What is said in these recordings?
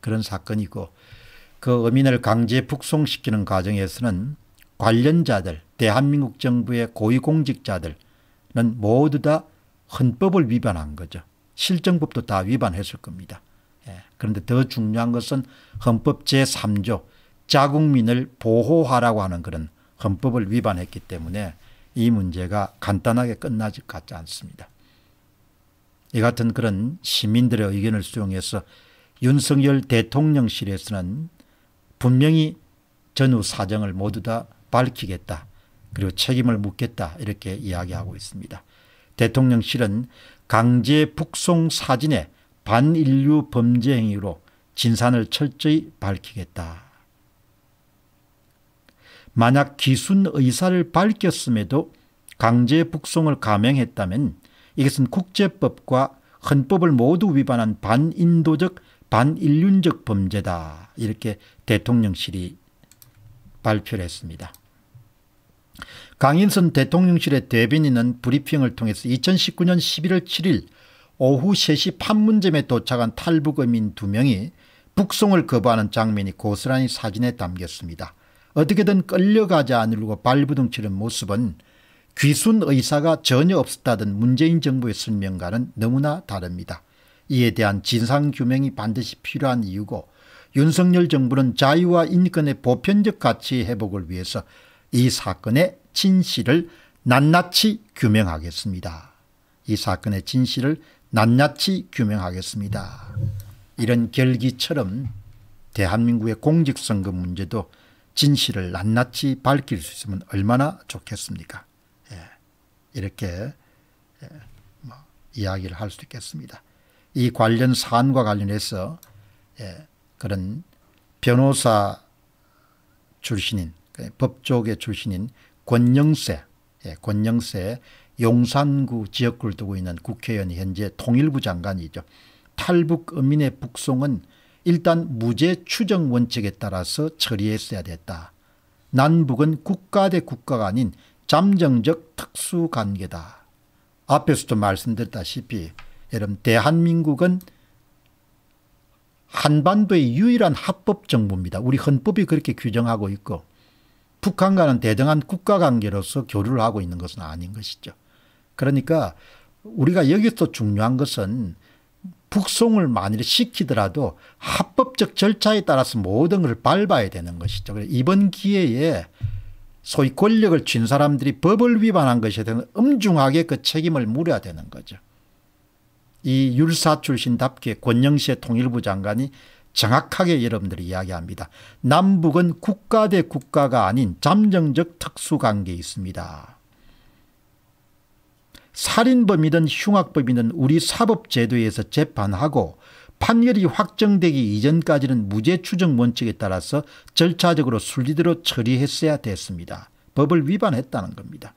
그런 사건이고 그 어민을 강제 북송시키는 과정에서는 관련자들 대한민국 정부의 고위공직자들은 모두 다 헌법을 위반한 거죠. 실정법도 다 위반했을 겁니다. 예. 그런데 더 중요한 것은 헌법 제3조 자국민을 보호하라고 하는 그런 헌법을 위반했기 때문에 이 문제가 간단하게 끝나지 같지 않습니다. 이 같은 그런 시민들의 의견을 수용해서 윤석열 대통령실에서는 분명히 전후 사정을 모두 다 밝히겠다. 그리고 책임을 묻겠다. 이렇게 이야기하고 있습니다. 대통령실은 강제 북송 사진에 반인류 범죄 행위로 진산을 철저히 밝히겠다. 만약 기순 의사를 밝혔음에도 강제 북송을 감행했다면 이것은 국제법과 헌법을 모두 위반한 반인도적 반인륜적 범죄다 이렇게 대통령실이 발표를 했습니다. 강인선 대통령실의 대변인은 브리핑을 통해서 2019년 11월 7일 오후 3시 판문점에 도착한 탈북어민 두명이 북송을 거부하는 장면이 고스란히 사진에 담겼습니다. 어떻게든 끌려가지 않으려고 발부둥치는 모습은 귀순 의사가 전혀 없었다던 문재인 정부의 설명과는 너무나 다릅니다. 이에 대한 진상규명이 반드시 필요한 이유고 윤석열 정부는 자유와 인권의 보편적 가치 회복을 위해서 이 사건의 진실을 낱낱이 규명하겠습니다. 이 사건의 진실을 낱낱이 규명하겠습니다. 이런 결기처럼 대한민국의 공직선거 문제도 진실을 낱낱이 밝힐 수 있으면 얼마나 좋겠습니까? 예. 이렇게 예. 뭐 이야기를 할 수 있겠습니다. 이 관련 사안과 관련해서 예, 그런 변호사 출신인 그 법조계 출신인 권영세 예, 권영세 용산구 지역구를 두고 있는 국회의원이 현재 통일부 장관이죠. 탈북 어민의 북송은 일단 무죄 추정 원칙에 따라서 처리했어야 됐다. 남북은 국가 대 국가가 아닌 잠정적 특수관계다. 앞에서도 말씀드렸다시피 여러분 대한민국은 한반도의 유일한 합법 정부입니다. 우리 헌법이 그렇게 규정하고 있고 북한과는 대등한 국가관계로서 교류를 하고 있는 것은 아닌 것이죠. 그러니까 우리가 여기서 중요한 것은 북송을 만일 시키더라도 합법적 절차에 따라서 모든 걸 밟아야 되는 것이죠. 이번 기회에 소위 권력을 쥔 사람들이 법을 위반한 것에 대한 엄중하게 그 책임을 물어야 되는 거죠. 이 율사 출신답게 권영세 통일부 장관이 정확하게 여러분들이 이야기합니다. 남북은 국가 대 국가가 아닌 잠정적 특수관계에 있습니다. 살인범이든 흉악범이든 우리 사법제도에서 재판하고 판결이 확정되기 이전까지는 무죄 추정 원칙에 따라서 절차적으로 순리대로 처리했어야 됐습니다. 법을 위반했다는 겁니다.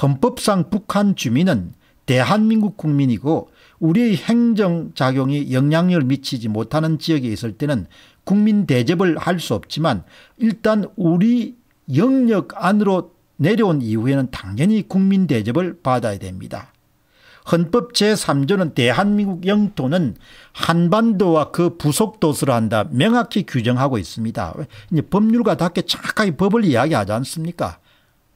헌법상 북한 주민은 대한민국 국민이고 우리의 행정작용이 영향력을 미치지 못하는 지역에 있을 때는 국민 대접을 할 수 없지만 일단 우리 영역 안으로 내려온 이후에는 당연히 국민 대접을 받아야 됩니다. 헌법 제3조는 대한민국 영토는 한반도와 그 부속도서로 한다 명확히 규정하고 있습니다. 이제 법률가답게 정확하게 법을 이야기하지 않습니까?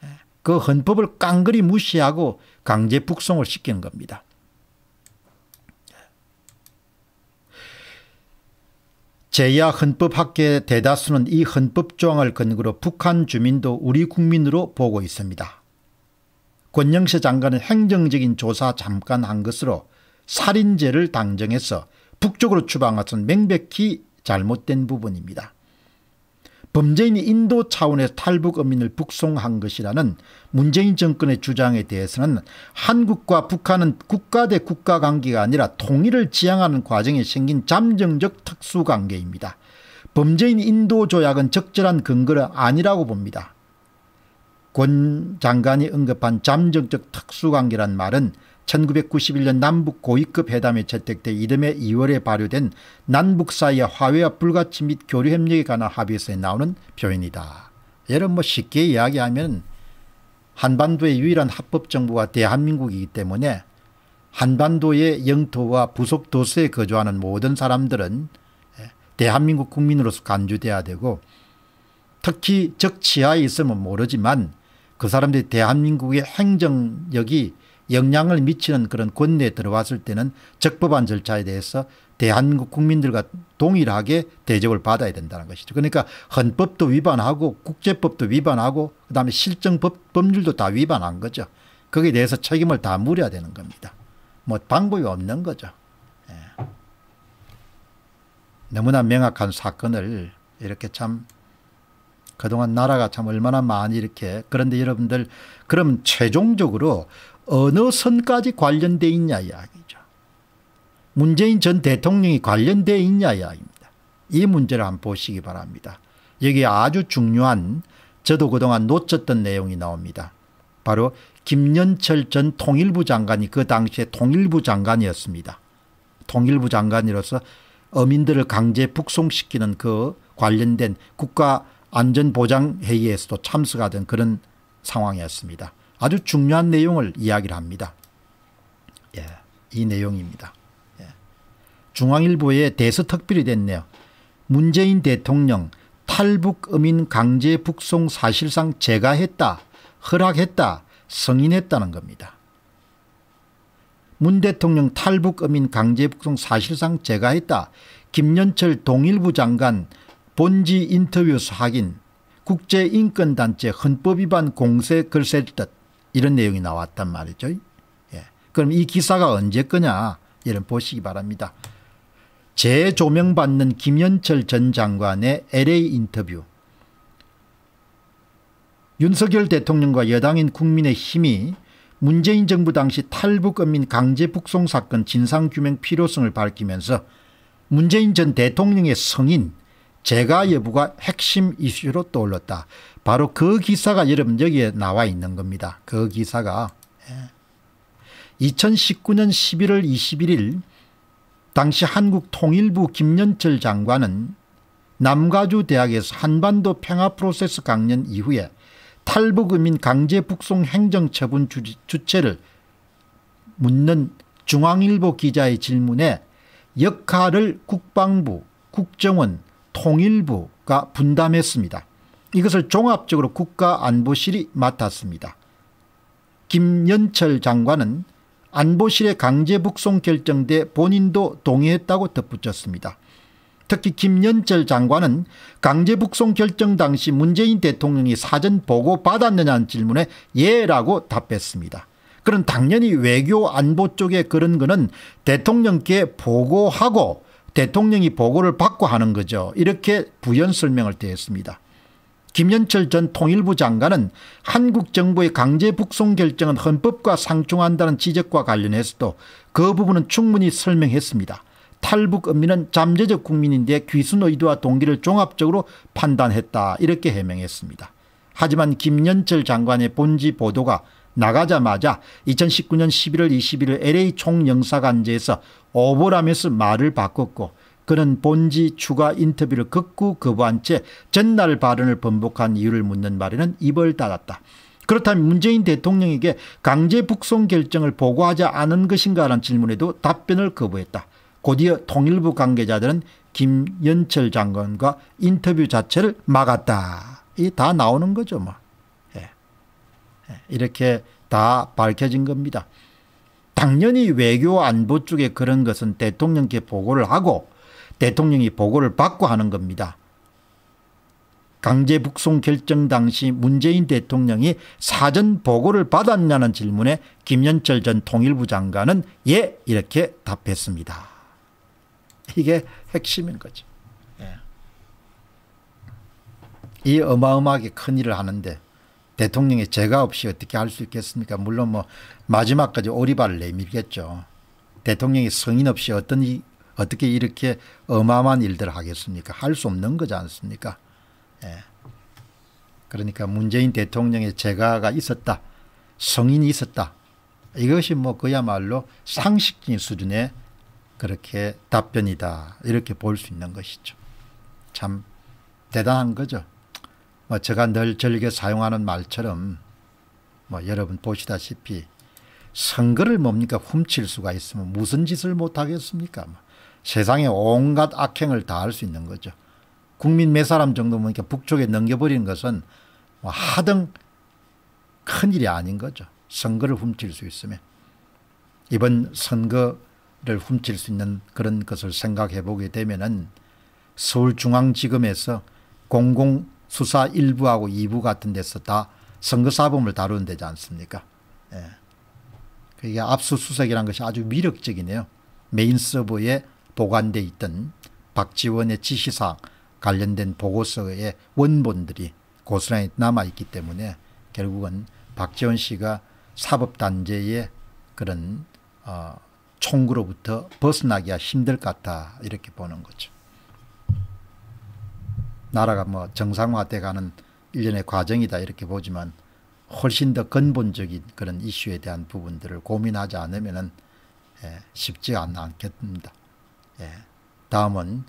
예, 그 헌법을 깡그리 무시하고 강제 북송을 시키는 겁니다. 제야 헌법학계 대다수는 이 헌법조항을 근거로 북한 주민도 우리 국민으로 보고 있습니다. 권영세 장관은 행정적인 조사 잠깐 한 것으로 살인죄를 당정해서 북쪽으로 추방한 것 명백히 잘못된 부분입니다. 범죄인이 인도 차원에서 탈북 어민을 북송한 것이라는 문재인 정권의 주장에 대해서는 한국과 북한은 국가 대 국가 관계가 아니라 통일을 지향하는 과정에 생긴 잠정적 특수관계입니다. 범죄인 인도 조약은 적절한 근거가 아니라고 봅니다. 권 장관이 언급한 잠정적 특수관계란 말은 1991년 남북 고위급 회담에 채택돼 이듬해 2월에 발효된 남북 사이의 화해와 불가침 및 교류협력에 관한 합의서에 나오는 표현이다. 예를 뭐 쉽게 이야기하면 한반도의 유일한 합법정부가 대한민국이기 때문에 한반도의 영토와 부속 도서에 거주하는 모든 사람들은 예, 대한민국 국민으로서 간주돼야 되고 특히 적치하에 있으면 모르지만 그 사람들이 대한민국의 행정력이 영향을 미치는 그런 권내에 들어왔을 때는 적법한 절차에 대해서 대한국 국민들과 동일하게 대접을 받아야 된다는 것이죠. 그러니까 헌법도 위반하고 국제법도 위반하고 그다음에 실정법 법률도 다 위반한 거죠. 거기에 대해서 책임을 다 물어야 되는 겁니다. 뭐 방법이 없는 거죠. 예. 너무나 명확한 사건을 이렇게 참 그동안 나라가 참 얼마나 많이 이렇게 그런데 여러분들 그럼 최종적으로 어느 선까지 관련돼 있냐 이야기죠. 문재인 전 대통령이 관련돼 있냐 이야기입니다. 이 문제를 한번 보시기 바랍니다. 여기 아주 중요한 저도 그동안 놓쳤던 내용이 나옵니다. 바로 김연철 전 통일부 장관이 그 당시에 통일부 장관이었습니다. 통일부 장관으로서 어민들을 강제 북송시키는 그 관련된 국가안전보장회의에서도 참석하던 그런 상황이었습니다. 아주 중요한 내용을 이야기를 합니다. 예, 이 내용입니다. 예. 중앙일보에 대서특필이 됐네요. 문재인 대통령 탈북 음인 강제 북송 사실상 제가 했다, 허락했다, 성인했다는 겁니다. 문 대통령 탈북 음인 강제 북송 사실상 제가 했다. 김연철 동일부 장관 본지 인터뷰 확인 국제인권단체 헌법위반 공세 글쎄 듯 이런 내용이 나왔단 말이죠. 예. 그럼 이 기사가 언제 거냐 이런 보시기 바랍니다. 재조명받는 김현철 전 장관의 LA 인터뷰 윤석열 대통령과 여당인 국민의힘이 문재인 정부 당시 탈북 어민 강제 북송 사건 진상규명 필요성을 밝히면서 문재인 전 대통령의 성인 제가 여부가 핵심 이슈로 떠올랐다. 바로 그 기사가 여러분 여기에 나와 있는 겁니다. 그 기사가 2019년 11월 21일 당시 한국통일부 김연철 장관은 남가주 대학에서 한반도 평화 프로세스 강연 이후에 탈북음인 강제 북송 행정처분 주체를 묻는 중앙일보 기자의 질문에 역할을 국방부, 국정원, 통일부가 분담했습니다. 이것을 종합적으로 국가안보실이 맡았습니다. 김연철 장관은 안보실의 강제 북송 결정돼 본인도 동의했다고 덧붙였습니다. 특히 김연철 장관은 강제 북송 결정 당시 문재인 대통령이 사전 보고 받았느냐는 질문에 예라고 답했습니다. 그런 당연히 외교 안보 쪽에 그런 거는 대통령께 보고하고 대통령이 보고를 받고 하는 거죠. 이렇게 부연 설명을 대했습니다. 김현철 전 통일부 장관은 한국 정부의 강제 북송 결정은 헌법과 상충한다는 지적과 관련해서도 그 부분은 충분히 설명했습니다. 탈북 음민은 잠재적 국민인데 귀순 의도와 동기를 종합적으로 판단했다 이렇게 해명했습니다. 하지만 김현철 장관의 본지 보도가 나가자마자 2019년 11월 21일 LA 총영사관제에서 오보라면서 말을 바꿨고 그는 본지 추가 인터뷰를 극구 거부한 채 전날 발언을 번복한 이유를 묻는 말에는 입을 닫았다. 그렇다면 문재인 대통령에게 강제 북송 결정을 보고하지 않은 것인가라는 질문에도 답변을 거부했다. 곧이어 통일부 관계자들은 김연철 장관과 인터뷰 자체를 막았다. 이 다 나오는 거죠 뭐. 이렇게 다 밝혀진 겁니다. 당연히 외교 안보 쪽에 그런 것은 대통령께 보고를 하고 대통령이 보고를 받고 하는 겁니다. 강제 북송 결정 당시 문재인 대통령이 사전 보고를 받았냐는 질문에 김현철 전 통일부 장관은 예 이렇게 답했습니다. 이게 핵심인 거죠. 예. 이 어마어마하게 큰 일을 하는데 대통령의 제가 없이 어떻게 할 수 있겠습니까? 물론 뭐 마지막까지 오리발을 내밀겠죠. 대통령이 성인 없이 어떤 이, 어떻게 이렇게 어마어마한 일들을 하겠습니까? 할 수 없는 거지 않습니까? 예. 그러니까 문재인 대통령의 재가가 있었다. 성인이 있었다. 이것이 뭐 그야말로 상식적인 수준의 그렇게 답변이다. 이렇게 볼 수 있는 것이죠. 참 대단한 거죠. 뭐 제가 늘 즐겨 사용하는 말처럼 뭐 여러분 보시다시피 선거를 뭡니까 훔칠 수가 있으면 무슨 짓을 못하겠습니까? 뭐 세상에 온갖 악행을 다 할 수 있는 거죠. 국민 몇 사람 정도 보니까 북쪽에 넘겨버리는 것은 뭐 하등 큰일이 아닌 거죠. 선거를 훔칠 수 있으면. 이번 선거를 훔칠 수 있는 그런 것을 생각해 보게 되면 은 서울중앙지검에서 공공 수사 1부하고 2부 같은 데서 다 선거사범을 다루는 데지 않습니까? 예. 이게 압수수색이라는 것이 아주 위력적이네요. 메인 서버에 보관돼 있던 박지원의 지시사항 관련된 보고서의 원본들이 고스란히 남아있기 때문에 결국은 박지원 씨가 사법단재의 그런 어, 총구로부터 벗어나기가 힘들 것 같다 이렇게 보는 거죠. 나라가 뭐 정상화돼 가는 일련의 과정이다 이렇게 보지만 훨씬 더 근본적인 그런 이슈에 대한 부분들을 고민하지 않으면 예, 쉽지 않겠습니다. 예, 다음은